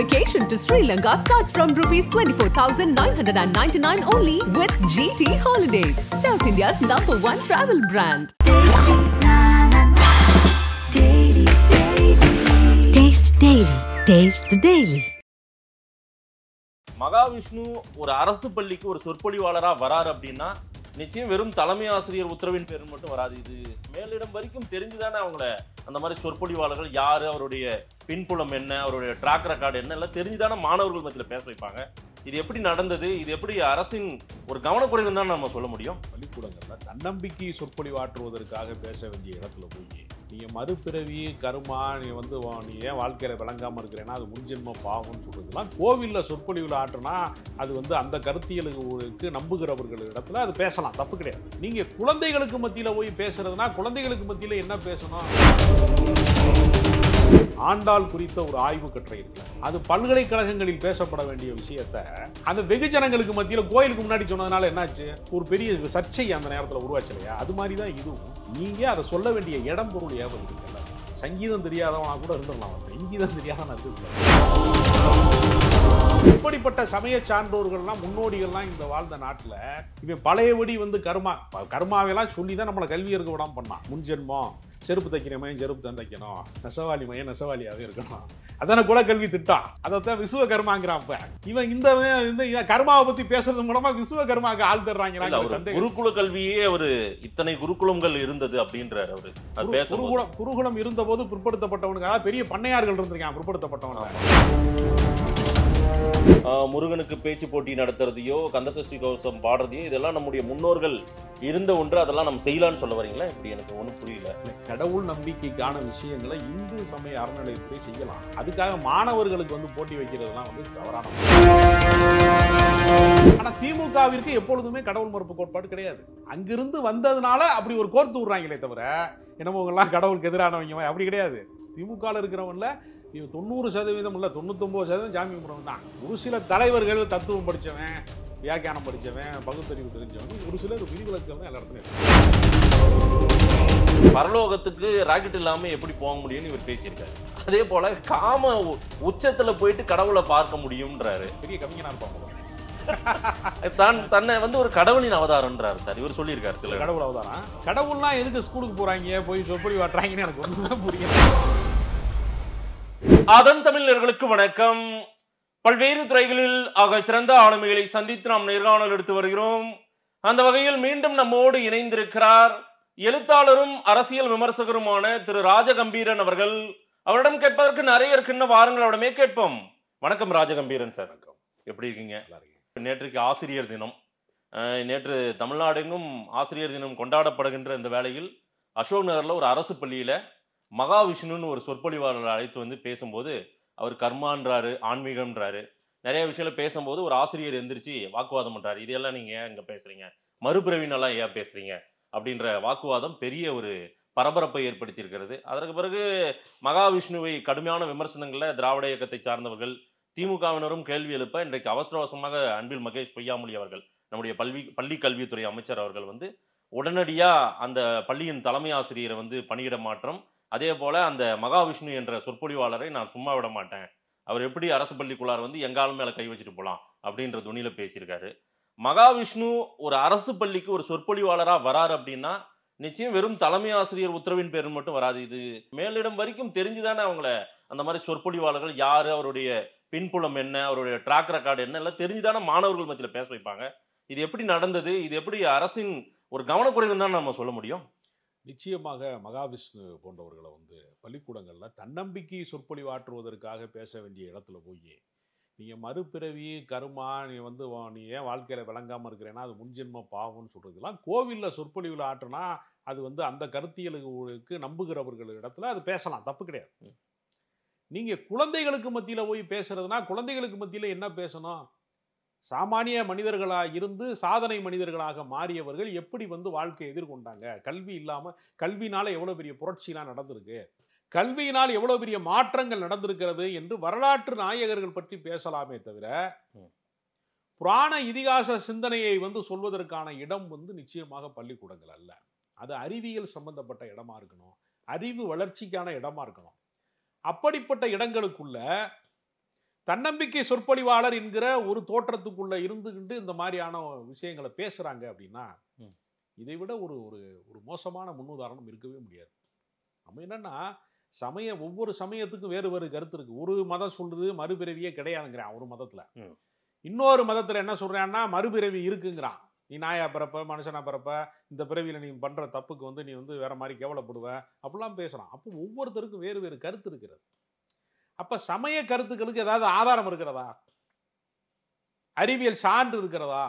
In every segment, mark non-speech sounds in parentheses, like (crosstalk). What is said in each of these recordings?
vacation to Sri Lanka starts from rupees 24,999 only with GT Holidays, South India's number one travel brand. Taste Daily. Taste the Daily. Mahavishnu ஒரு அரசு பள்ளிக்கு ஒரு சொற்பொழிவாளராக வரார் அப்படின்னா நிச்சயம் வெறும் தலைமை ஆசிரியர் உத்தரவின் பேரில் மட்டும் வராது இது மேலிடம் வரைக்கும் தெரிஞ்சுதானே அவங்கள அந்த மாதிரி சொற்பொழிவாளர்கள் யார் அவருடைய பின்புலம் என்ன அவருடைய ட்ராக் ரெக்கார்டு என்ன எல்லாம் தெரிஞ்சுதானே மாணவர்கள் மத்தியில் பேச வைப்பாங்க இது எப்படி நடந்தது இது எப்படி அரசின் ஒரு கவனக்குறைவு தான் நம்ம சொல்ல முடியும் பள்ளிக்கூடங்கள்ல தன்னம்பிக்கை சொற்பொழிவாற்றுவதற்காக பேச வேண்டிய இடத்துல போய் நீங்கள் மறுபிறவி கருமா நீ வந்து நீ ஏன் வாழ்க்கையில் விளங்காமல் இருக்கிறேன்னா அது முன்ஜென்ம பாவம்னு சொல்கிறதுலாம் கோவிலில் சொற்பொழிவில் ஆட்டுனா அது வந்து அந்த கருத்தியலுக்கு நம்புகிறவர்கள் இடத்துல அது பேசலாம் தப்பு கிடையாது நீங்கள் குழந்தைகளுக்கு மத்தியில் போய் பேசுகிறதுனா குழந்தைகளுக்கு மத்தியில் என்ன பேசணும் ஆண்டாள் குறித்த ஒரு ஆய்வு கட்டுரை இருக்குல்ல அது பல்கலைக்கழகங்களில் பேசப்பட வேண்டிய விஷயத்தை அந்த வெகுஜனங்களுக்கு மத்தியில் கோயிலுக்கு முன்னாடி சொன்னதுனால என்னாச்சு ஒரு பெரிய சர்ச்சை அந்த நேரத்தில் உருவாச்சு இல்லையா அது மாதிரி தான் இதுவும் நீங்கள் அதை சொல்ல வேண்டிய இடம் பொருள் ஏவல் இருக்குல்ல சங்கீதம் தெரியாதவனா கூட இருந்துடலாம் சங்கீதம் நான் இருக்குல்ல இப்படிப்பட்ட சமய சான்றோர்கள்லாம் முன்னோடிகள்லாம் இந்த வாழ்ந்த நாட்டில் இவன் பழையபடி வந்து கர்மா கர்மாவெல்லாம் சொல்லி தான் நம்மளை கல்வி இருக்க விடாமல் பண்ணான் முன்ஜென்மம் செருப்பு தைக்கிற மையம் செருப்பு தான் தைக்கணும் நெசவாளி மையம் நெசவாளியாகவே இருக்கணும் அதான குல கல்வி திட்டம் அதைத்தான் விசுவ கர்மாங்கிறான் இவன் இந்த இந்த கர்மாவை பத்தி பேசுறது மூலமா விசுவ கர்மாக்கு ஆள் தர்றாங்க குருகுல கல்வியே ஒரு இத்தனை குருகுலங்கள் இருந்தது அப்படின்றாரு அவரு குருகுலம் குருகுலம் இருந்த போது பிற்படுத்தப்பட்டவனுக்கு அதாவது பெரிய பண்ணையார்கள் இருந்திருக்கான் பிற்படுத்தப்பட்டவன் முருகனுக்கு பேச்சு போட்டி நடத்துறதையோ கந்தசஷ்டி கவசம் பாடுறதையோ இதெல்லாம் நம்முடைய முன்னோர்கள் இருந்த ஒன்று அதெல்லாம் நம்ம செய்யலாம்னு சொல்ல வரீங்களா இப்படி எனக்கு ஒன்றும் புரியல கடவுள் நம்பிக்கைக்கான விஷயங்களை இந்து சமய அறநிலையத்துறை செய்யலாம் அதுக்காக மாணவர்களுக்கு வந்து போட்டி வைக்கிறதுலாம் வந்து தவறான ஆனா திமுகவிற்கு எப்பொழுதுமே கடவுள் மறுப்பு கோட்பாடு கிடையாது அங்கிருந்து வந்ததுனால அப்படி ஒரு கோர்த்து விடுறாங்களே தவிர என்னமோ எல்லாம் கடவுளுக்கு எதிரானவங்க அப்படி கிடையாது திமுகவில் இருக்கிறவங்கள இவன் தொண்ணூறு சதவீதம் இல்லை தொண்ணூத்தொம்பது சதவீதம் ஜாமீன் கும்பிடுவன் தான் ஒரு சில தலைவர்கள் தத்துவம் படித்தவன் வியாக்கியானம் படித்தவன் பகுத்தறிவு தெரிஞ்சவன் ஒரு சிலர் விதிவிலக்கவன் எல்லா இடத்துலையும் பரலோகத்துக்கு ராக்கெட் இல்லாமல் எப்படி போக முடியும்னு இவர் பேசியிருக்காரு அதே போல காம உச்சத்தில் போயிட்டு கடவுளை பார்க்க முடியும்ன்றாரு பெரிய கவிஞனாக இருப்பாங்க தான் தன்னை வந்து ஒரு கடவுளின் அவதாரம்ன்றாரு சார் இவர் சொல்லியிருக்காரு சில கடவுள் அவதாரம் கடவுள்லாம் எதுக்கு ஸ்கூலுக்கு போகிறாங்க போய் சொப்படி வாட்டுறாங்கன்னு எனக்கு ஒன்றும் புரியல அதன் தமிழர்களுக்கு வணக்கம் பல்வேறு துறைகளில் ஆக சிறந்த ஆளுமைகளை சந்தித்து நாம் நேர்காணல் எடுத்து வருகிறோம் அந்த வகையில் மீண்டும் நம்மோடு இணைந்திருக்கிறார் எழுத்தாளரும் அரசியல் விமர்சகருமான திரு ராஜகம்பீரன் அவர்கள் அவரிடம் கேட்பதற்கு நிறைய இருக்குன்னு வாரங்கள் அவரிடமே கேட்போம் வணக்கம் ராஜகம்பீரன் சார் வணக்கம் எப்படி இருக்கீங்க நேற்றுக்கு ஆசிரியர் தினம் நேற்று தமிழ்நாடெங்கும் ஆசிரியர் தினம் கொண்டாடப்படுகின்ற இந்த வேளையில் அசோக் நகரில் ஒரு அரசு பள்ளியில் மகாவிஷ்ணுன்னு ஒரு சொற்பொழிவாளர் அழைத்து வந்து பேசும்போது அவர் கர்மான்றாரு ஆன்மீகம்ன்றாரு நிறைய விஷயங்கள பேசும்போது ஒரு ஆசிரியர் எந்திரிச்சு வாக்குவாதம் பண்ணுறாரு இதையெல்லாம் நீங்கள் ஏன் இங்கே பேசுகிறீங்க மறுபிறவினெல்லாம் ஏன் பேசுகிறீங்க அப்படின்ற வாக்குவாதம் பெரிய ஒரு பரபரப்பை ஏற்படுத்தியிருக்கிறது அதற்கு பிறகு மகாவிஷ்ணுவை கடுமையான விமர்சனங்களில் திராவிட இயக்கத்தை சார்ந்தவர்கள் திமுகவினரும் கேள்வி எழுப்ப இன்றைக்கு அவசர அவசரமாக அன்பில் மகேஷ் பொய்யாமொழி அவர்கள் நம்முடைய பல்வி பள்ளி கல்வித்துறை அமைச்சர் அவர்கள் வந்து உடனடியாக அந்த பள்ளியின் தலைமை ஆசிரியரை வந்து பணியிட மாற்றம் அதே போல் அந்த மகாவிஷ்ணு என்ற சொற்பொழிவாளரை நான் சும்மா விட மாட்டேன் அவர் எப்படி அரசு பள்ளிக்குள்ளார் வந்து எங்காலும் மேலே கை வச்சுட்டு போகலாம் அப்படின்ற துணியில் பேசியிருக்காரு மகாவிஷ்ணு ஒரு அரசு பள்ளிக்கு ஒரு சொற்பொழிவாளராக வராரு அப்படின்னா நிச்சயம் வெறும் தலைமை ஆசிரியர் உத்தரவின் பேரில் மட்டும் வராது இது மேலிடம் வரைக்கும் தெரிஞ்சுதானே அவங்கள அந்த மாதிரி சொற்பொழிவாளர்கள் யார் அவருடைய பின்புலம் என்ன அவருடைய ட்ராக் ரெக்கார்டு என்ன எல்லாம் தெரிஞ்சுதானே மாணவர்கள் மத்தியில் பேச வைப்பாங்க இது எப்படி நடந்தது இது எப்படி அரசின் ஒரு கவனக்குறைவு தான் நம்ம சொல்ல முடியும் நிச்சயமாக மகாவிஷ்ணு போன்றவர்களை வந்து பள்ளிக்கூடங்களில் தன்னம்பிக்கை சொற்பொழிவாற்றுவதற்காக பேச வேண்டிய இடத்துல போய் நீங்கள் மறுபிறவி கருமா நீ வந்து நீ ஏன் வாழ்க்கையில் விளங்காமல் இருக்கிறேன்னா அது முன்ஜென்ம பாவம்னு சொல்கிறதுலாம் கோவிலில் சொற்பொழிவில் ஆற்றினா அது வந்து அந்த கருத்தியலுக்கு நம்புகிறவர்கள் இடத்துல அது பேசலாம் தப்பு கிடையாது நீங்கள் குழந்தைகளுக்கு மத்தியில் போய் பேசுறதுனா குழந்தைகளுக்கு மத்தியில் என்ன பேசணும் சாமானிய மனிதர்களாக இருந்து சாதனை மனிதர்களாக மாறியவர்கள் எப்படி வந்து வாழ்க்கையை எதிர்கொண்டாங்க கல்வி இல்லாமல் கல்வினால் எவ்வளோ பெரிய புரட்சிலாம் நடந்திருக்கு கல்வியினால் எவ்வளோ பெரிய மாற்றங்கள் நடந்திருக்கிறது என்று வரலாற்று நாயகர்கள் பற்றி பேசலாமே தவிர புராண இதிகாச சிந்தனையை வந்து சொல்வதற்கான இடம் வந்து நிச்சயமாக பள்ளிக்கூடங்கள் அல்ல அது அறிவியல் சம்பந்தப்பட்ட இடமா இருக்கணும் அறிவு வளர்ச்சிக்கான இடமா இருக்கணும் அப்படிப்பட்ட இடங்களுக்குள்ள தன்னம்பிக்கை சொற்பொழிவாளர் என்கிற ஒரு தோற்றத்துக்குள்ள இருந்துகிட்டு இந்த மாதிரியான விஷயங்களை பேசுறாங்க அப்படின்னா இதை விட ஒரு ஒரு ஒரு மோசமான முன்னுதாரணம் இருக்கவே முடியாது நம்ம என்னன்னா சமய ஒவ்வொரு சமயத்துக்கும் வேறு வேறு கருத்து இருக்கு ஒரு மதம் சொல்றது மறுபிறவியே கிடையாதுங்கிறான் ஒரு மதத்துல இன்னொரு மதத்துல என்ன சொல்றான்னா மறுபிறவி இருக்குங்கிறான் நீ நாயா பிறப்ப மனுஷனா பிறப்ப இந்த பிறவியில் நீ பண்ற தப்புக்கு வந்து நீ வந்து வேற மாதிரி கேவலப்படுவ அப்படிலாம் பேசுறான் அப்போ ஒவ்வொருத்தருக்கும் வேறு வேறு கருத்து இருக்கிறது அப்போ சமய கருத்துக்களுக்கு ஏதாவது ஆதாரம் இருக்கிறதா அறிவியல் சான்று இருக்கிறதா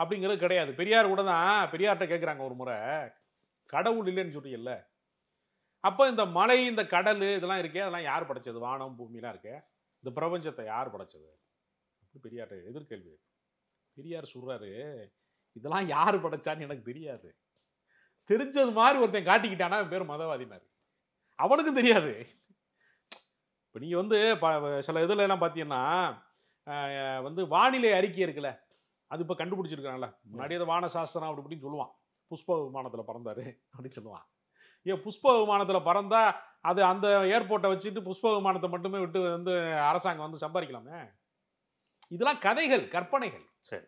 அப்படிங்கிறது கிடையாது பெரியார் கூட தான் பெரியார்கிட்ட கேட்குறாங்க ஒரு முறை கடவுள் இல்லைன்னு சொல்லியில்ல அப்போ இந்த மலை இந்த கடல் இதெல்லாம் இருக்கே அதெல்லாம் யார் படைச்சது வானம் பூமிலாம் இருக்கே இந்த பிரபஞ்சத்தை யார் படைச்சது அப்படி பெரியார்ட்ட எதிர்கேள்வி பெரியார் சொல்கிறாரு இதெல்லாம் யார் படைச்சான்னு எனக்கு தெரியாது தெரிஞ்சது மாதிரி ஒருத்தன் காட்டிக்கிட்டானா பேர் மதவாதி மாதிரி அவனுக்கும் தெரியாது இப்போ நீங்கள் வந்து ப சில இதில் எல்லாம் பார்த்தீங்கன்னா வந்து வானிலை அறிக்கை இருக்குல்ல அது இப்போ கண்டுபிடிச்சிருக்காங்களே முன்னாடி அது வான சாஸ்திரம் அப்படி இப்படின்னு சொல்லுவான் புஷ்ப விமானத்தில் பறந்தாரு (laughs) அப்படின்னு சொல்லுவான் ஏன் புஷ்ப விமானத்தில் பறந்தால் அது அந்த ஏர்போர்ட்டை வச்சுட்டு புஷ்ப விமானத்தை மட்டுமே விட்டு வந்து அரசாங்கம் வந்து சம்பாதிக்கலாமே இதெல்லாம் கதைகள் கற்பனைகள் சரி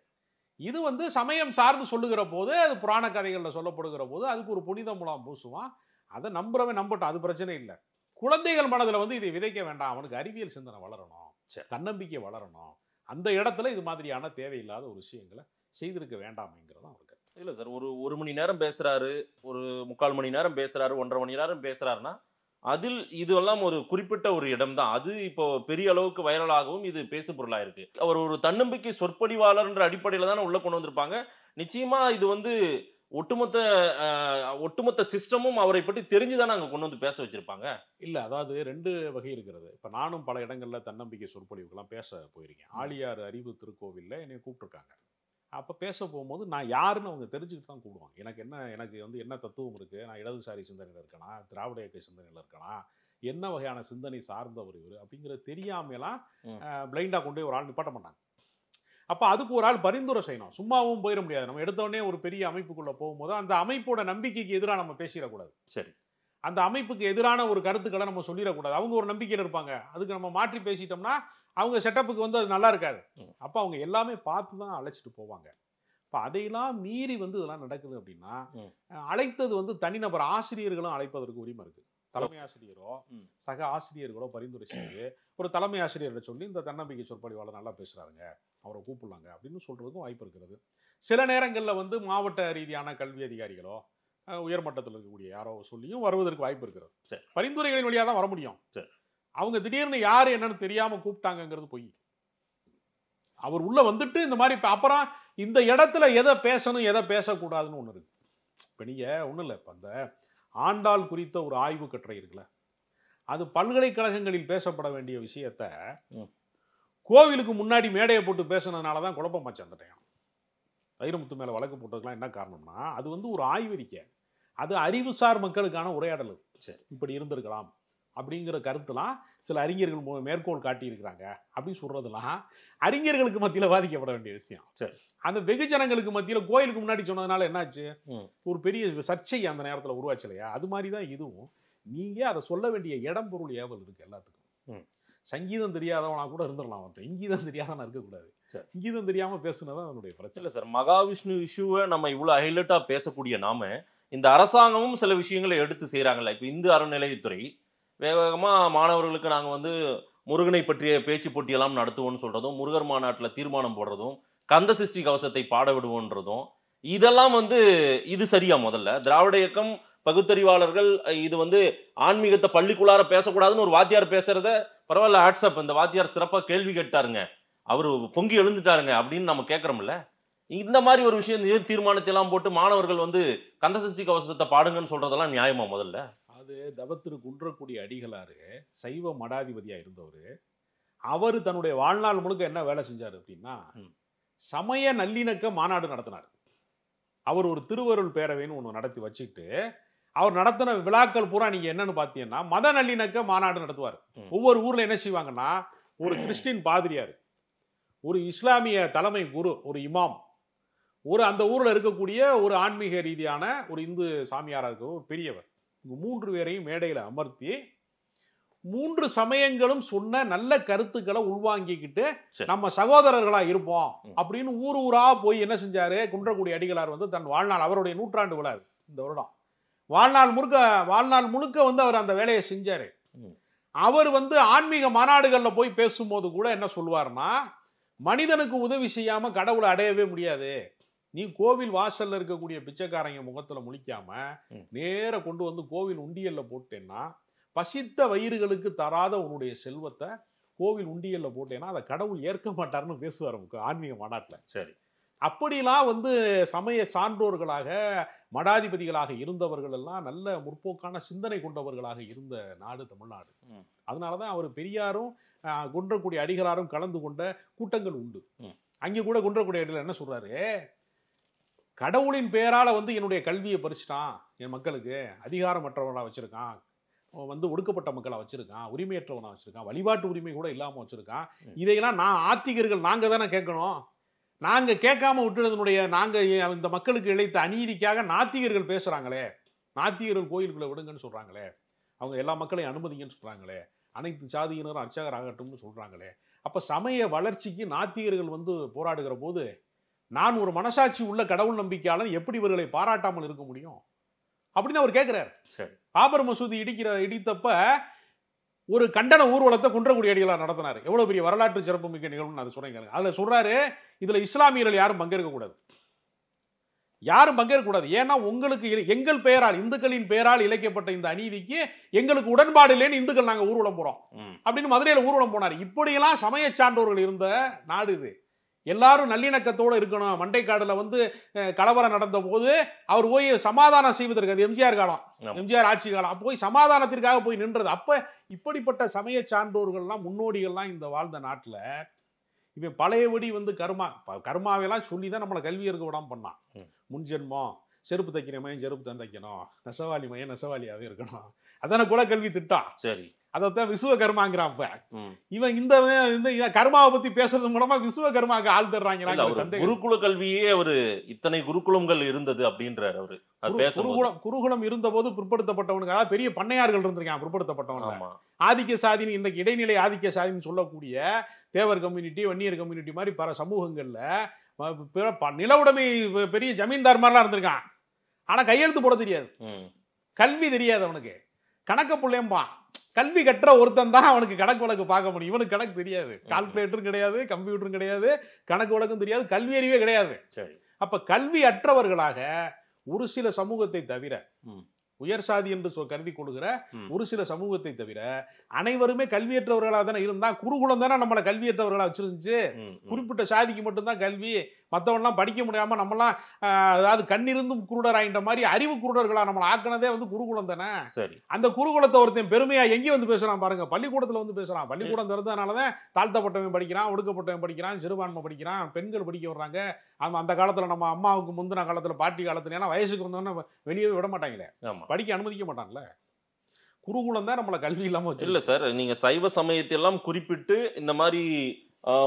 இது வந்து சமயம் சார்ந்து சொல்லுகிற போது அது புராண கதைகளில் சொல்லப்படுகிற போது அதுக்கு ஒரு புனித மூலம் பூசுவான் அதை நம்புறவே நம்பட்டும் அது பிரச்சனை இல்லை குழந்தைகள் மனதில் வந்து இதை விதைக்க வேண்டாம் அவனுக்கு அறிவியல் சிந்தனை வளரணும் தன்னம்பிக்கை வளரணும் அந்த இடத்துல இது மாதிரியான தேவையில்லாத ஒரு விஷயங்களை செய்திருக்க வேண்டாம்ங்கிறது அவர் அவருக்கு இல்லை சார் ஒரு ஒரு மணி நேரம் பேசுகிறாரு ஒரு முக்கால் மணி நேரம் பேசுகிறாரு ஒன்றரை மணி நேரம் பேசுகிறாருன்னா அதில் இதுவெல்லாம் ஒரு குறிப்பிட்ட ஒரு இடம் தான் அது இப்போ பெரிய அளவுக்கு வைரலாகவும் இது பேசு பொருளாக இருக்கு அவர் ஒரு தன்னம்பிக்கை சொற்பொழிவாளர்ன்ற அடிப்படையில் தானே உள்ளே கொண்டு வந்திருப்பாங்க நிச்சயமாக இது வந்து ஒட்டுமொத்த ஒட்டுமொத்த சிஸ்டமும் அவரை பற்றி தெரிஞ்சுதானே அங்கே கொண்டு வந்து பேச வச்சுருப்பாங்க இல்லை அதாவது ரெண்டு வகை இருக்கிறது இப்போ நானும் பல இடங்களில் தன்னம்பிக்கை சொற்பொழிவுக்கெல்லாம் பேச போயிருக்கேன் ஆழியார் அறிவு திருக்கோவிலில் என்னை கூப்பிட்டுருக்காங்க அப்போ பேச போகும்போது நான் யாருன்னு அவங்க தெரிஞ்சுக்கிட்டு தான் கூப்பிடுவாங்க எனக்கு என்ன எனக்கு வந்து என்ன தத்துவம் இருக்குது நான் இடதுசாரி சிந்தனையில் இருக்கலாம் திராவிட இயக்க சிந்தனையில் இருக்கலாம் என்ன வகையான சிந்தனை சார்ந்தவர் இவர் அப்படிங்கிறது தெரியாமலாம் பிளைண்டாக கொண்டு ஒரு ஆள் நிப்பாட்ட மாட்டாங்க அப்போ அதுக்கு ஒரு ஆள் பரிந்துரை செய்யணும் சும்மாவும் போயிட முடியாது நம்ம எடுத்தோடனே ஒரு பெரிய அமைப்புக்குள்ளே போகும்போது அந்த அமைப்போட நம்பிக்கைக்கு எதிராக நம்ம பேசிடக்கூடாது சரி அந்த அமைப்புக்கு எதிரான ஒரு கருத்துக்களை நம்ம சொல்லிடக்கூடாது அவங்க ஒரு நம்பிக்கையில் இருப்பாங்க அதுக்கு நம்ம மாற்றி பேசிட்டோம்னா அவங்க செட்டப்புக்கு வந்து அது நல்லா இருக்காது அப்போ அவங்க எல்லாமே பார்த்து தான் அழைச்சிட்டு போவாங்க இப்போ அதையெல்லாம் மீறி வந்து இதெல்லாம் நடக்குது அப்படின்னா அழைத்தது வந்து தனிநபர் ஆசிரியர்களும் அழைப்பதற்கு உரிமை இருக்குது தலைமை ஆசிரியரோ சக ஆசிரியர்களோ பரிந்துரை செய்து ஒரு தலைமை ஆசிரியர்கிட்ட சொல்லி இந்த தன்னம்பிக்கை சொற்பொழிவாளர் நல்லா பேசுகிறாருங்க அவரை கூப்பிடலாங்க அப்படின்னு சொல்றதுக்கும் வாய்ப்பு இருக்கிறது சில நேரங்களில் வந்து மாவட்ட ரீதியான கல்வி அதிகாரிகளோ உயர்மட்டத்தில் இருக்கக்கூடிய யாரோ சொல்லியும் வருவதற்கு வாய்ப்பு இருக்கிறது சரி பரிந்துரைகளின் வழியாக தான் வர முடியும் சரி அவங்க திடீர்னு யார் என்னன்னு தெரியாமல் கூப்பிட்டாங்கங்கிறது பொய் அவர் உள்ளே வந்துட்டு இந்த மாதிரி இப்போ அப்புறம் இந்த இடத்துல எதை பேசணும் எதை பேசக்கூடாதுன்னு ஒன்று இருக்கு இப்போ நீங்கள் ஒன்றும் இல்லை இப்போ அந்த ஆண்டாள் குறித்த ஒரு ஆய்வு கட்டுரை இருக்குல்ல அது பல்கலைக்கழகங்களில் பேசப்பட வேண்டிய விஷயத்த கோவிலுக்கு முன்னாடி மேடையை போட்டு பேசுனதுனால தான் குழப்பம் மச்சந்துட்டேன் வைரமுத்து மேலே வழக்கு போட்டதுக்கெலாம் என்ன காரணம்னா அது வந்து ஒரு ஆய்வறிக்கை அது அறிவுசார் மக்களுக்கான உரையாடல் சரி இப்படி இருந்திருக்கலாம் அப்படிங்கிற கருத்துலாம் சில அறிஞர்கள் மேற்கோள் காட்டியிருக்கிறாங்க அப்படின்னு சொல்கிறதுலாம் அறிஞர்களுக்கு மத்தியில் பாதிக்கப்பட வேண்டிய விஷயம் சரி அந்த ஜனங்களுக்கு மத்தியில் கோயிலுக்கு முன்னாடி சொன்னதுனால என்னாச்சு ஒரு பெரிய சர்ச்சை அந்த நேரத்தில் உருவாச்சு இல்லையா அது மாதிரி தான் இதுவும் நீங்கள் அதை சொல்ல வேண்டிய இடம் பொருள் ஏவல் இருக்குது எல்லாத்துக்கும் சங்கீதம் தெரியாதவனா கூட இருந்துடலாம் அவன் இங்கீதம் தெரியாதவனா இருக்கக்கூடாது இங்கீதம் தெரியாமல் பேசுனதான் அதனுடைய பிரச்சனை இல்லை சார் மகாவிஷ்ணு இஷ்யூவை நம்ம இவ்வளோ ஹைலைட்டாக பேசக்கூடிய நாம இந்த அரசாங்கமும் சில விஷயங்களை எடுத்து செய்கிறாங்கல்ல இப்போ இந்து அறநிலையத்துறை வேக வேகமாக மாணவர்களுக்கு நாங்கள் வந்து முருகனை பற்றிய பேச்சு போட்டியெல்லாம் நடத்துவோம்னு சொல்கிறதும் முருகர் மாநாட்டில் தீர்மானம் போடுறதும் கந்த சிருஷ்டி கவசத்தை பாட விடுவோன்றதும் இதெல்லாம் வந்து இது சரியா முதல்ல திராவிட இயக்கம் பகுத்தறிவாளர்கள் இது வந்து ஆன்மீகத்தை பள்ளிக்குள்ளார பேசக்கூடாதுன்னு ஒரு வாத்தியார் பேசுறத பரவாயில்ல வாட்ஸ்அப் இந்த வாத்தியார் சிறப்பாக கேள்வி கேட்டாருங்க அவர் பொங்கி எழுந்துட்டாருங்க அப்படின்னு நம்ம கேட்குறோம்ல இந்த மாதிரி ஒரு விஷயம் தீர்மானத்தை எல்லாம் போட்டு மாணவர்கள் வந்து கந்தசஷ்டி கவசத்தை பாடுங்கன்னு சொல்றதெல்லாம் நியாயமா முதல்ல அதாவது தவத்திரு குன்றக்கூடிய அடிகளாரு சைவ மடாதிபதியாக இருந்தவர் அவர் தன்னுடைய வாழ்நாள் முழுக்க என்ன வேலை செஞ்சார் அப்படின்னா சமய நல்லிணக்க மாநாடு நடத்தினார் அவர் ஒரு திருவருள் பேரவைன்னு ஒன்று நடத்தி வச்சுக்கிட்டு அவர் நடத்தின விழாக்கள் பூரா நீங்கள் என்னன்னு பார்த்தீங்கன்னா மத நல்லிணக்க மாநாடு நடத்துவார் ஒவ்வொரு ஊரில் என்ன செய்வாங்கன்னா ஒரு கிறிஸ்டின் பாதிரியார் ஒரு இஸ்லாமிய தலைமை குரு ஒரு இமாம் ஒரு அந்த ஊரில் இருக்கக்கூடிய ஒரு ஆன்மீக ரீதியான ஒரு இந்து சாமியாராக இருக்கிற ஒரு பெரியவர் இவங்க மூன்று பேரையும் மேடையில் அமர்த்தி மூன்று சமயங்களும் சொன்ன நல்ல கருத்துக்களை உள்வாங்கிக்கிட்டு நம்ம சகோதரர்களா இருப்போம் அப்படின்னு ஊர் ஊரா போய் என்ன செஞ்சாரு குன்றக்குடி அடிகளார் வந்து தன் வாழ்நாள் அவருடைய நூற்றாண்டு விழா இந்த வருடம் வாழ்நாள் முழுக்க வாழ்நாள் முழுக்க வந்து அவர் அந்த வேலையை செஞ்சாரு அவர் வந்து ஆன்மீக மாநாடுகளில் போய் பேசும்போது கூட என்ன சொல்லுவார்னா மனிதனுக்கு உதவி செய்யாம கடவுளை அடையவே முடியாது நீ கோவில் வாசல்ல இருக்கக்கூடிய பிச்சைக்காரங்க முகத்துல முழிக்காம நேர கொண்டு வந்து கோவில் உண்டியல்ல போட்டேன்னா பசித்த வயிறுகளுக்கு தராத உன்னுடைய செல்வத்தை கோவில் உண்டியல்ல போட்டேன்னா அதை கடவுள் ஏற்க மாட்டார்னு பேசுவார் ஆன்மீக மாநாட்டில் சரி அப்படிலாம் வந்து சமய சான்றோர்களாக மடாதிபதிகளாக இருந்தவர்கள் எல்லாம் நல்ல முற்போக்கான சிந்தனை கொண்டவர்களாக இருந்த நாடு தமிழ்நாடு அதனால தான் அவர் பெரியாரும் குன்றக்குடி அடிகளாரும் கலந்து கொண்ட கூட்டங்கள் உண்டு அங்கே கூட குன்றக்குடி அடிகள் என்ன சொல்றாரு கடவுளின் பெயரால் வந்து என்னுடைய கல்வியை பறிச்சிட்டான் என் மக்களுக்கு அதிகாரமற்றவனாக வச்சுருக்கான் வந்து ஒடுக்கப்பட்ட மக்களாக வச்சுருக்கான் உரிமையற்றவனாக வச்சுருக்கான் வழிபாட்டு உரிமை கூட இல்லாமல் வச்சுருக்கான் இதையெல்லாம் நான் ஆத்திகர்கள் நாங்கள் தானே கேட்கணும் நாங்கள் கேட்காம விட்டுனதுனுடைய நாங்கள் இந்த மக்களுக்கு இழைத்த அநீதிக்காக நாத்திகர்கள் பேசுகிறாங்களே நாத்திகர்கள் கோயிலுக்குள்ளே விடுங்கன்னு சொல்கிறாங்களே அவங்க எல்லா மக்களையும் அனுமதிங்கன்னு சொல்கிறாங்களே அனைத்து சாதியினரும் அர்ச்சகர் ஆகட்டும்னு சொல்கிறாங்களே அப்போ சமய வளர்ச்சிக்கு நாத்திகர்கள் வந்து போராடுகிற போது நான் ஒரு மனசாட்சி உள்ள கடவுள் நம்பிக்கையாளன் எப்படி இவர்களை பாராட்டாமல் இருக்க முடியும் அப்படின்னு அவர் கேட்கிறார் சரி பாபர் மசூதி இடிக்கிற இடித்தப்ப ஒரு கண்டன ஊர்வலத்தை குன்றக்குடி அடிகளார் நடத்தினார் எவ்வளவு பெரிய வரலாற்று சிறப்புமிக்க நிகழ்வுன்னு அதை சொல்றீங்க அதுல சொல்றாரு இதுல இஸ்லாமியர்கள் யாரும் பங்கேற்க கூடாது யாரும் கூடாது ஏன்னா உங்களுக்கு எங்கள் பெயரால் இந்துக்களின் பெயரால் இழைக்கப்பட்ட இந்த அநீதிக்கு எங்களுக்கு உடன்பாடு இல்லைன்னு இந்துக்கள் நாங்கள் ஊர்வலம் போகிறோம் அப்படின்னு மதுரையில் ஊர்வலம் போனார் இப்படியெல்லாம் சமய சான்றோர்கள் இருந்த நாடு இது எல்லாரும் நல்லிணக்கத்தோடு இருக்கணும் மண்டைக்காடில் வந்து கலவரம் நடந்த போது அவர் போய் சமாதானம் செய்வதற்கு அது எம்ஜிஆர் காலம் எம்ஜிஆர் ஆட்சி காலம் அப்போ போய் சமாதானத்திற்காக போய் நின்றது அப்போ இப்படிப்பட்ட சமய சான்றோர்கள்லாம் முன்னோடிகள்லாம் இந்த வாழ்ந்த நாட்டில் இவன் பழையபடி வந்து கருமா கருமாவையெல்லாம் சொல்லி தான் நம்மளை இருக்க விடாமல் பண்ணான் முன்ஜென்மம் செருப்பு தைக்கிற மையம் செருப்பு தான் தைக்கணும் நெசவாளி மையம் நெசவாளியாகவே இருக்கணும் அதான கூட கல்வி திட்டம் சரி அதைத்தான் விஸ்வகர்மாங்கிறான் இவன் இந்த இந்த கர்மாவை பத்தி பேசுறது மூலமா விஸ்வகர்மாக்கு ஆள் தர்றாங்க குருகுல கல்வியே அவரு இத்தனை குருகுலங்கள் இருந்தது அப்படின்றார் அவரு குருகுலம் குருகுலம் இருந்த போது பிற்படுத்தப்பட்டவனுக்கு அதாவது பெரிய பண்ணையார்கள் இருந்திருக்கான் பிற்படுத்தப்பட்டவன் ஆதிக்க சாதின்னு இன்னைக்கு இடைநிலை ஆதிக்க சாதின்னு சொல்லக்கூடிய தேவர் கம்யூனிட்டி வன்னியர் கம்யூனிட்டி மாதிரி பல சமூகங்கள்ல நிலவுடைமை பெரிய ஜமீன்தார் மாதிரிலாம் இருந்திருக்கான் ஆனா கையெழுத்து போட தெரியாது கல்வி தெரியாது அவனுக்கு கணக்க பிள்ளையம்பான் கல்வி கற்ற ஒருத்தன் தான் அவனுக்கு கணக்கு வழக்கு பார்க்க முடியும் இவனுக்கு கணக்கு தெரியாது கால்குலேட்டரும் கிடையாது கம்ப்யூட்டரும் கிடையாது கணக்கு வழக்கும் தெரியாது கல்வி அறிவே கிடையாது சரி அப்ப கல்வி அற்றவர்களாக ஒரு சில சமூகத்தை தவிர உயர் சாதி என்று கருதி கொடுக்கிற ஒரு சில சமூகத்தை தவிர அனைவருமே கல்வியற்றவர்களாக தானே இருந்தால் குருகுலம் தானே நம்மளை கல்வியற்றவர்களாக வச்சிருந்துச்சு குறிப்பிட்ட சாதிக்கு மட்டும்தான் கல்வி மற்றவன்லாம் படிக்க முடியாம நம்மளாம் அதாவது கண்ணிருந்தும் குருடர் ஆகின்ற மாதிரி அறிவு குருடர்களா நம்மளை ஆக்கினதே வந்து குருகுலம் தானே சரி அந்த குருகுலத்தை ஒருத்தன் பெருமையாக எங்கேயும் வந்து பேசுறான் பாருங்க பள்ளிக்கூடத்துல வந்து பேசுறான் பள்ளிக்கூடம் திறந்ததுனாலதான் தாழ்த்தப்பட்டவன் படிக்கிறான் ஒடுக்கப்பட்டவன் படிக்கிறான் சிறுபான்மை படிக்கிறான் பெண்கள் படிக்க வர்றாங்க ஆமாம் அந்த காலத்தில் நம்ம அம்மாவுக்கு முந்தின காலத்தில் பாட்டி காலத்தில் ஏன்னா வயசுக்கு வந்தோன்னே வெளியே விட மாட்டாங்களே படிக்க அனுமதிக்க மாட்டாங்களே குருகுலம் தான் நம்மளை கல்வி இல்லாமல் வச்சு இல்லை சார் நீங்கள் சைவ சமயத்தையெல்லாம் குறிப்பிட்டு இந்த மாதிரி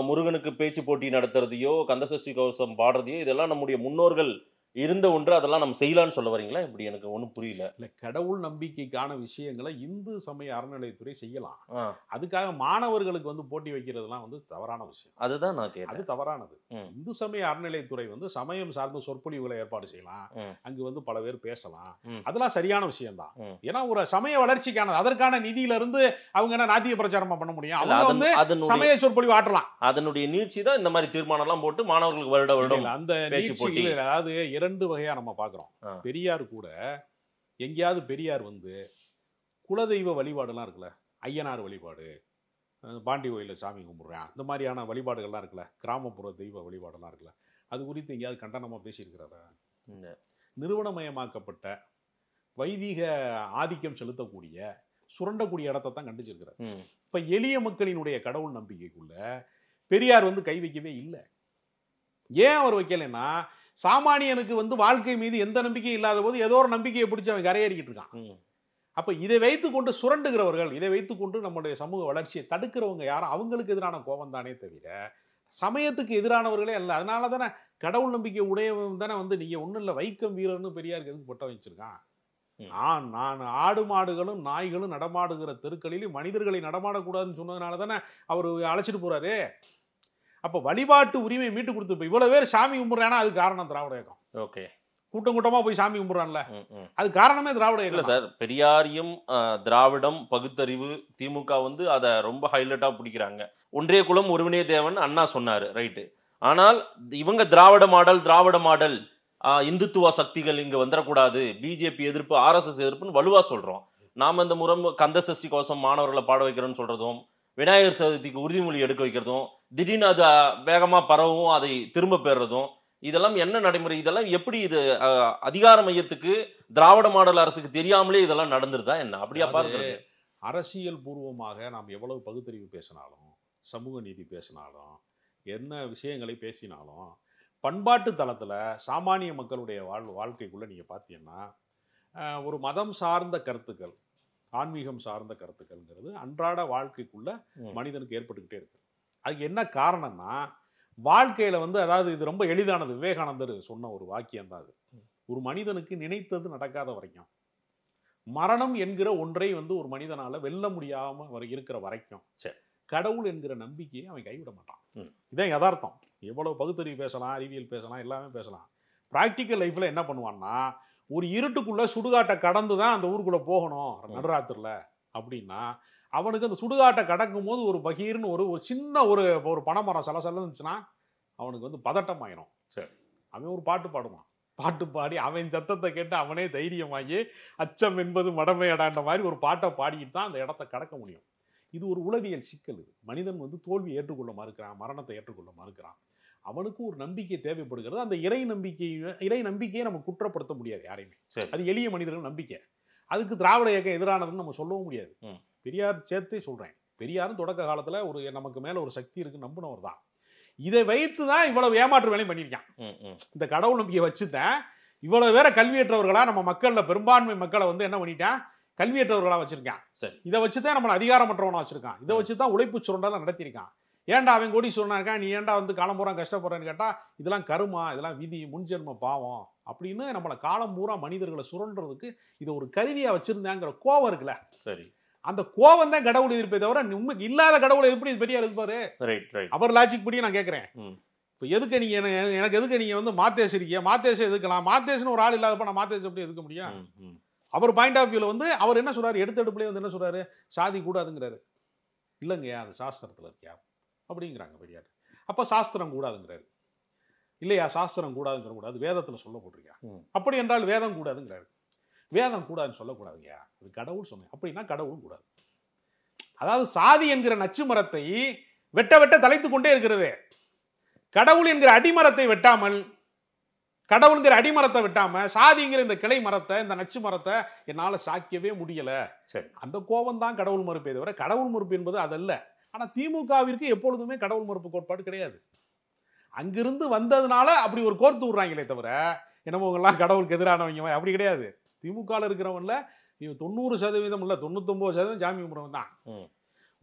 முருகனுக்கு பேச்சு போட்டி நடத்துறதையோ கந்தசஷ்டி கவசம் பாடுறதையோ இதெல்லாம் நம்முடைய முன்னோர்கள் இருந்த ஒன்று அதெல்லாம் நம்ம செய்யலாம்னு சொல்ல வரீங்களா இப்படி எனக்கு ஒன்றும் புரியல இல்லை கடவுள் நம்பிக்கைக்கான விஷயங்களை இந்து சமய அறநிலையத்துறை செய்யலாம் அதுக்காக மாணவர்களுக்கு வந்து போட்டி வைக்கிறதுலாம் வந்து தவறான விஷயம் அதுதான் நான் கேட்டேன் அது தவறானது இந்து சமய அறநிலையத்துறை வந்து சமயம் சார்ந்த சொற்பொழிவுகளை ஏற்பாடு செய்யலாம் அங்கு வந்து பல பேர் பேசலாம் அதெல்லாம் சரியான விஷயம் தான் ஏன்னா ஒரு சமய வளர்ச்சிக்கான அதற்கான நிதியிலிருந்து அவங்க என்ன நாத்திய பிரச்சாரமா பண்ண முடியும் அவங்க வந்து சமய சொற்பொழிவு ஆட்டலாம் அதனுடைய நீட்சி தான் இந்த மாதிரி தீர்மானம்லாம் போட்டு மாணவர்களுக்கு வருட வருடம் அந்த நீட்சி அதாவது இரண்டு வகையாக நம்ம பார்க்குறோம் பெரியார் கூட எங்கேயாவது பெரியார் வந்து குலதெய்வ வழிபாடுலாம் இருக்குல்ல ஐயனார் வழிபாடு பாண்டி கோயிலில் சாமி கும்பிட்றேன் இந்த மாதிரியான வழிபாடுகள்லாம் இருக்குல்ல கிராமப்புற தெய்வ வழிபாடெல்லாம் இருக்குல்ல அது குறித்து எங்கேயாவது கண்டனமாக பேசியிருக்கிறாரா நிறுவனமயமாக்கப்பட்ட வைதீக ஆதிக்கம் செலுத்தக்கூடிய சுரண்டக்கூடிய இடத்த தான் கண்டிச்சிருக்கிறார் இப்போ எளிய மக்களினுடைய கடவுள் நம்பிக்கைக்குள்ள பெரியார் வந்து கை வைக்கவே இல்லை ஏன் அவர் வைக்கலைன்னா சாமானியனுக்கு வந்து வாழ்க்கை மீது எந்த நம்பிக்கையும் இல்லாத போது ஏதோ ஒரு நம்பிக்கையை பிடிச்சி அவன் கரையேறிக்கிட்டு இருக்கான் அப்போ இதை வைத்து கொண்டு சுரண்டுகிறவர்கள் இதை வைத்து கொண்டு நம்முடைய சமூக வளர்ச்சியை தடுக்கிறவங்க யாரும் அவங்களுக்கு எதிரான கோபம் தானே தவிர சமயத்துக்கு எதிரானவர்களே அல்ல அதனால தானே கடவுள் நம்பிக்கை உடையவன் தானே வந்து நீங்கள் ஒன்றும் இல்லை வைக்கம் வீரர்னு பெரியாருக்கு எதுக்கு பொட்ட வச்சிருக்கான் நான் நான் ஆடு மாடுகளும் நாய்களும் நடமாடுகிற தெருக்களிலும் மனிதர்களை நடமாடக்கூடாதுன்னு சொன்னதுனால தானே அவர் அழைச்சிட்டு போறாரு அப்போ வழிபாட்டு உரிமை மீட்டு கொடுத்து இவ்வளோ பேர் சாமி கும்பிட்றேன்னா அது காரணம் திராவிட இயக்கம் ஓகே கூட்டம் கூட்டமாக போய் சாமி கும்பிட்றான்ல அது காரணமே திராவிட இல்லை சார் பெரியாரியும் திராவிடம் பகுத்தறிவு திமுக வந்து அதை ரொம்ப ஹைலைட்டாக பிடிக்கிறாங்க ஒன்றே குலம் ஒருவனே தேவன் அண்ணா சொன்னார் ரைட்டு ஆனால் இவங்க திராவிட மாடல் திராவிட மாடல் இந்துத்துவ சக்திகள் இங்கே வந்துடக்கூடாது பிஜேபி எதிர்ப்பு ஆர்எஸ்எஸ் எதிர்ப்புன்னு வலுவாக சொல்கிறோம் நாம் இந்த முறை கந்த சஷ்டி கோசம் மாணவர்களை பாட வைக்கிறோன்னு சொல்கிறதும் விநாயகர் சதுர்த்திக்கு உறுதிமொழி எடுக்க வைக்கிறதும் திடீர்னு அது வேகமாக பரவும் அதை திரும்ப பெறுறதும் இதெல்லாம் என்ன நடைமுறை இதெல்லாம் எப்படி இது அதிகார மையத்துக்கு திராவிட மாடல் அரசுக்கு தெரியாமலே இதெல்லாம் நடந்துருதா என்ன அப்படியா பாருங்க அரசியல் பூர்வமாக நாம் எவ்வளவு பகுத்தறிவு பேசினாலும் சமூக நீதி பேசினாலும் என்ன விஷயங்களை பேசினாலும் பண்பாட்டு தளத்தில் சாமானிய மக்களுடைய வாழ் வாழ்க்கைக்குள்ளே நீங்கள் பார்த்தீங்கன்னா ஒரு மதம் சார்ந்த கருத்துக்கள் ஆன்மீகம் சார்ந்த கருத்துக்கள்ங்கிறது அன்றாட வாழ்க்கைக்குள்ள மனிதனுக்கு ஏற்பட்டுக்கிட்டே இருக்கு அதுக்கு என்ன காரணம்னா வாழ்க்கையில வந்து அதாவது இது ரொம்ப எளிதானது விவேகானந்தர் சொன்ன ஒரு வாக்கியம் தான் அது ஒரு மனிதனுக்கு நினைத்தது நடக்காத வரைக்கும் மரணம் என்கிற ஒன்றை வந்து ஒரு மனிதனால வெல்ல முடியாம இருக்கிற வரைக்கும் சரி கடவுள் என்கிற நம்பிக்கையை அவன் கைவிட மாட்டான் இதான் யதார்த்தம் எவ்வளவு பகுத்தறிவு பேசலாம் அறிவியல் பேசலாம் எல்லாமே பேசலாம் ப்ராக்டிக்கல் லைஃப்ல என்ன பண்ணுவான்னா ஒரு இருட்டுக்குள்ளே சுடுகாட்டை கடந்து தான் அந்த ஊருக்குள்ளே போகணும் நடுராத்திரில அப்படின்னா அவனுக்கு அந்த சுடுகாட்டை கடக்கும் போது ஒரு பகீர்னு ஒரு ஒரு சின்ன ஒரு ஒரு பனைமரம் சில இருந்துச்சுன்னா அவனுக்கு வந்து பதட்டம் ஆயிரும் சரி அவன் ஒரு பாட்டு பாடுவான் பாட்டு பாடி அவன் சத்தத்தை கேட்டு அவனே தைரியமாகி அச்சம் என்பது மடமையடான்ற மாதிரி ஒரு பாட்டை பாடிக்கிட்டு தான் அந்த இடத்த கடக்க முடியும் இது ஒரு உளவியல் சிக்கல் இது மனிதன் வந்து தோல்வி ஏற்றுக்கொள்ள மறுக்கிறான் மரணத்தை ஏற்றுக்கொள்ள மறுக்கிறான் அவனுக்கும் ஒரு நம்பிக்கை தேவைப்படுகிறது அந்த இறை நம்பிக்கையுமே இறை நம்பிக்கையை நம்ம குற்றப்படுத்த முடியாது யாரையுமே அது எளிய மனிதர்கள் நம்பிக்கை அதுக்கு திராவிட இயக்கம் எதிரானதுன்னு நம்ம சொல்லவும் முடியாது பெரியார் சேர்த்தே சொல்கிறேன் பெரியாரும் தொடக்க காலத்தில் ஒரு நமக்கு மேலே ஒரு சக்தி இருக்குன்னு நம்பினவர் தான் இதை வைத்து தான் இவ்வளவு ஏமாற்று வேலையும் பண்ணியிருக்கான் இந்த கடவுள் நம்பிக்கையை வச்சுதான் இவ்வளவு வேற கல்வியற்றவர்களா நம்ம மக்கள்ல பெரும்பான்மை மக்களை வந்து என்ன பண்ணிட்டான் கல்வியற்றவர்களா வச்சிருக்கான் சரி இதை வச்சுதான் நம்மளை அதிகாரமற்றவனா வச்சிருக்கான் இதை வச்சுதான் உழைப்பு சுரண்டா நடத்தியிருக்கான் ஏன்டா அவன் கோடி சொன்னாக்கா நீ ஏன்டா வந்து காலம் பூரா கஷ்டப்படுறேன்னு கேட்டால் இதெல்லாம் கருமா இதெல்லாம் விதி முன்ஜென்ம பாவம் அப்படின்னு நம்மளை காலம் பூரா மனிதர்களை சுரண்டுறதுக்கு இது ஒரு கருவியாக வச்சுருந்தாங்கிற கோவம் இருக்குல்ல சரி அந்த கோவம் தான் கடவுள் எதிர்ப்பே தவிர உண்மைக்கு இல்லாத கடவுளை எப்படி பெரிய இருப்பாரு அவர் லாஜிக் படி நான் கேட்குறேன் இப்போ எதுக்கு நீங்கள் எனக்கு எதுக்கு நீங்கள் வந்து மாத்தேஸ் இருக்கீங்க மாத்தேஸ் எதுக்கலாம் மாத்தேஸ்னு ஒரு ஆள் இல்லாதப்ப நான் மாத்தேஸ் எப்படி எதுக்க முடியும் அவர் பாயிண்ட் ஆஃப் வியூவில் வந்து அவர் என்ன சொல்கிறார் எடுத்தெடுப்புலேயே வந்து என்ன சொல்கிறாரு சாதி கூடாதுங்கிறாரு இல்லைங்கய்யா அது சாஸ்திரத்தில் இருக்கியா அப்படிங்கிறாங்க பெரியார் அப்போ சாஸ்திரம் கூடாதுங்கிறாரு இல்லையா சாஸ்திரம் கூடாதுங்கிற கூடாது வேதத்தில் சொல்ல போட்டிருக்கா அப்படி என்றால் வேதம் கூடாதுங்கிறாரு வேதம் கூடாதுன்னு சொல்லக்கூடாதுங்கய்யா அது கடவுள் சொன்னேன் அப்படின்னா கடவுள் கூடாது அதாவது சாதி என்கிற நச்சு மரத்தை வெட்ட வெட்ட தலைத்து கொண்டே இருக்கிறது கடவுள் என்கிற அடிமரத்தை வெட்டாமல் கடவுளுங்கிற அடிமரத்தை வெட்டாம சாதிங்கிற இந்த கிளை மரத்தை இந்த நச்சு மரத்தை என்னால் சாக்கியவே முடியல சரி அந்த கோபம் தான் கடவுள் மறுப்பே தவிர கடவுள் மறுப்பு என்பது அதல்ல ஆனால் திமுகவிற்கு எப்பொழுதுமே கடவுள் மறுப்பு கோட்பாடு கிடையாது அங்கிருந்து வந்ததுனால அப்படி ஒரு கோர்த்து விடுறாங்களே தவிர உங்கெல்லாம் கடவுளுக்கு எதிரானவங்க அப்படி கிடையாது திமுகவில் இருக்கிறவன்ல இவன் தொண்ணூறு சதவீதம் இல்லை தொண்ணூத்தொம்பது சதவீதம் ஜாமி கும்பிட்றவன் தான்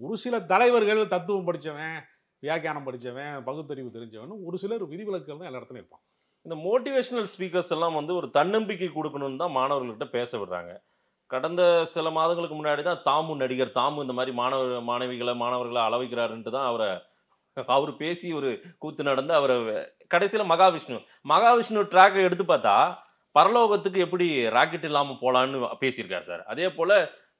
ஒரு சில தலைவர்கள் தத்துவம் படித்தவன் வியாக்கியானம் படித்தவன் பகுத்தறிவு தெரிஞ்சவன் ஒரு சிலர் விதிவிலக்குகள் தான் எல்லா இடத்துலையும் இருப்பான் இந்த மோட்டிவேஷனல் ஸ்பீக்கர்ஸ் எல்லாம் வந்து ஒரு தன்னம்பிக்கை கொடுக்கணும்னு தான் மாணவர்கள்ட்ட பேச விடுறாங்க கடந்த சில மாதங்களுக்கு முன்னாடி தான் தாமு நடிகர் தாமு இந்த மாதிரி மாணவ மாணவிகளை மாணவர்களை அளவிக்கிறாருன்ட்டு தான் அவரை அவர் பேசி ஒரு கூத்து நடந்து அவரை கடைசியில் மகாவிஷ்ணு மகாவிஷ்ணு ட்ராக்கை எடுத்து பார்த்தா பரலோகத்துக்கு எப்படி ராக்கெட் இல்லாமல் போகலான்னு பேசியிருக்காரு சார் அதே போல்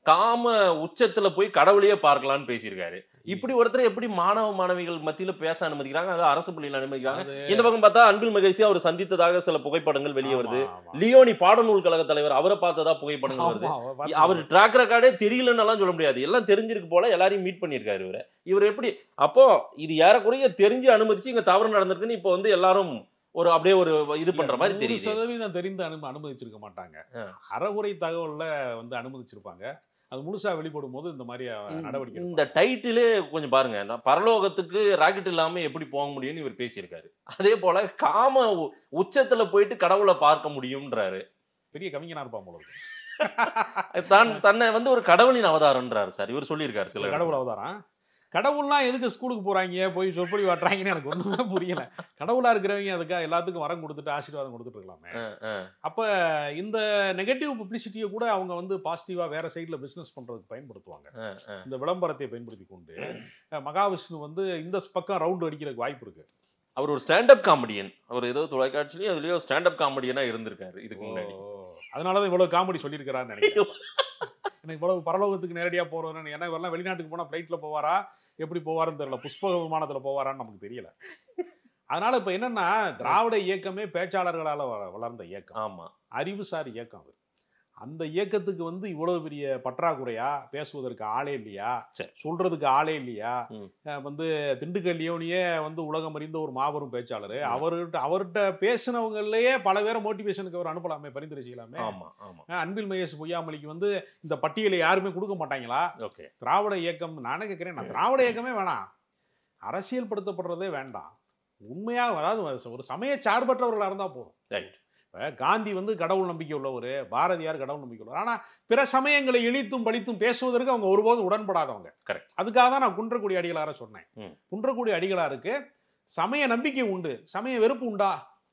காம உச்சத்துல போய் கடவுளையே பார்க்கலாம்னு பேசியிருக்காரு இப்படி ஒருத்தர் எப்படி மாணவ மாணவிகள் மத்தியில பேச அனுமதிக்கிறாங்க அதாவது அரசு பள்ளியில் அனுமதிக்கிறாங்க இந்த பக்கம் பார்த்தா அன்பில் மகேசி அவர் சந்தித்ததாக சில புகைப்படங்கள் வெளியே வருது லியோனி பாடநூல் கழக தலைவர் அவரை பார்த்ததா புகைப்படங்கள் வருது அவர் டிராக் ரெக்கார்டே தெரியலன்னு சொல்ல முடியாது எல்லாம் தெரிஞ்சிருக்கு போல எல்லாரையும் மீட் பண்ணியிருக்காரு இவர் இவர் எப்படி அப்போ இது ஏறக்குறைய தெரிஞ்சு அனுமதிச்சு இங்க தவறு நடந்திருக்குன்னு இப்போ வந்து எல்லாரும் ஒரு அப்படியே ஒரு இது பண்ற மாதிரி தெரியும் சதவீதம் தெரிந்து அனுமதிச்சிருக்க மாட்டாங்க அறகுறை தகவல்ல வந்து அனுமதிச்சிருப்பாங்க அது முழுசாக வெளிப்படும் போது இந்த மாதிரி நடவடிக்கை இந்த டைட்டிலே கொஞ்சம் பாருங்க பரலோகத்துக்கு ராக்கெட் இல்லாமல் எப்படி போக முடியும்னு இவர் பேசியிருக்காரு அதே போல காம உச்சத்தில் போயிட்டு கடவுளை பார்க்க முடியும்ன்றாரு பெரிய கவிஞனா இருப்பா போல தான் தன்னை வந்து ஒரு கடவுளின் அவதாரம்ன்றாரு சார் இவர் சொல்லியிருக்காரு சில கடவுள் அவதாரம் கடவுள்லாம் எதுக்கு ஸ்கூலுக்கு போகிறாங்க போய் சொற்பொழி வாட்டுறாங்கன்னு எனக்கு ஒன்றுமே புரியல கடவுளாக இருக்கிறவங்க அதுக்காக எல்லாத்துக்கும் வரம் கொடுத்துட்டு ஆசீர்வாதம் கொடுத்துட்டு இருக்கலாமே அப்போ இந்த நெகட்டிவ் பப்ளிசிட்டியை கூட அவங்க வந்து பாசிட்டிவாக வேற சைடில் பிஸ்னஸ் பண்ணுறதுக்கு பயன்படுத்துவாங்க இந்த விளம்பரத்தை பயன்படுத்தி கொண்டு மகாவிஷ்ணு வந்து இந்த பக்கம் ரவுண்டு அடிக்கிறதுக்கு வாய்ப்பு இருக்கு அவர் ஒரு ஸ்டாண்டப் காமெடியன் அவர் ஏதோ தொலைக்காட்சியிலையும் அதுலேயோ ஸ்டாண்டப் காமெடியனாக இருந்திருக்காரு இதுக்கு முன்னாடி அதனால தான் இவ்வளோ காமெடி சொல்லியிருக்கிறான்னு நினைக்கிறேன் எனக்கு இவ்வளவு பரலோகத்துக்கு நேரடியாக போகிறோன்னு ஏன்னா இவரெல்லாம் வெளிநாட்டுக்கு போனால் ஃப்ளைட்டில் போவாரா எப்படி போவாருன்னு தெரியல புஷ்ப விமானத்தில் போவாரான்னு நமக்கு தெரியல அதனால இப்போ என்னன்னா திராவிட இயக்கமே பேச்சாளர்களால் வளர்ந்த இயக்கம் ஆமாம் அறிவுசார் இயக்கம் அது அந்த இயக்கத்துக்கு வந்து இவ்வளவு பெரிய பற்றாக்குறையா பேசுவதற்கு ஆளே இல்லையா சொல்றதுக்கு ஆளே இல்லையா வந்து லியோனியே வந்து உலகம் அறிந்த ஒரு மாபெரும் பேச்சாளர் அவர்கிட்ட அவர்கிட்ட பேசினவங்களையே பல பேர் மோட்டிவேஷனுக்கு அவர் அனுப்பலாமே பரிந்துரை செய்யலாமே அன்பில் மகேஷ் பொய்யாமலிக்கு வந்து இந்த பட்டியலை யாருமே கொடுக்க மாட்டாங்களா திராவிட இயக்கம் நானே கேட்கிறேன் நான் திராவிட இயக்கமே வேணாம் அரசியல் படுத்தப்படுறதே வேண்டாம் உண்மையாக அதாவது ஒரு சமய சார்பற்றவர்களாக இருந்தால் போதும் ரைட் இப்போ காந்தி வந்து கடவுள் நம்பிக்கை உள்ளவர் பாரதியார் கடவுள் நம்பிக்கை உள்ளவர் ஆனால் பிற சமயங்களை இழித்தும் பழித்தும் பேசுவதற்கு அவங்க ஒருபோதும் உடன்படாதவங்க கரெக்ட் அதுக்காக தான் நான் குன்றக்குடி அடிகளார சொன்னேன் குன்றக்குடி அடிகளாருக்கு சமய நம்பிக்கை உண்டு சமய வெறுப்பு உண்டா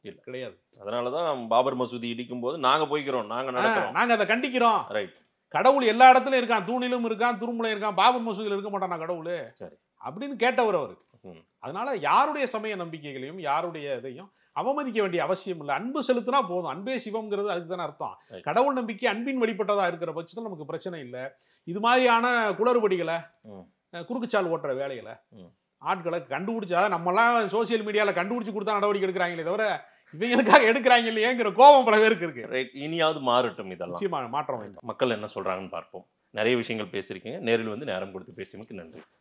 இல்லை கிடையாது அதனால தான் பாபர் மசூதி இடிக்கும் போது நாங்கள் போய்க்கிறோம் நாங்கள் நாங்கள் அதை கண்டிக்கிறோம் ரைட் கடவுள் எல்லா இடத்துலையும் இருக்கான் தூணிலும் இருக்கான் துருமுலையும் இருக்கான் பாபர் மசூதியில் இருக்க மாட்டான் கடவுள் சரி அப்படின்னு கேட்டவர் அவர் அதனால யாருடைய சமய நம்பிக்கைகளையும் யாருடைய இதையும் அவமதிக்க வேண்டிய அவசியம் இல்லை அன்பு செலுத்தினா போதும் அன்பே சிவம்ங்கிறது அதுக்கு தானே அர்த்தம் கடவுள் நம்பிக்கை அன்பின் வழிபட்டதா இருக்கிற பட்சத்தில் நமக்கு பிரச்சனை இல்லை இது மாதிரியான குளறுபடிகளை குறுக்குச்சால் ஓட்டுற வேலைகளை ஆட்களை கண்டுபிடிச்சா நம்மளாம் சோசியல் மீடியாவில் கண்டுபிடிச்சி கொடுத்தா நடவடிக்கை எடுக்கிறாங்களே தவிர இவங்களுக்காக எடுக்கிறாங்க இல்லையேங்கிற கோபம் பல பேருக்கு இருக்கு இனியாவது மாறட்டும் இதெல்லாம் மாற்றம் மக்கள் என்ன சொல்றாங்கன்னு பார்ப்போம் நிறைய விஷயங்கள் பேசியிருக்கீங்க நேரில் வந்து நேரம் கொடுத்து பேசியமைக்கு நன்றி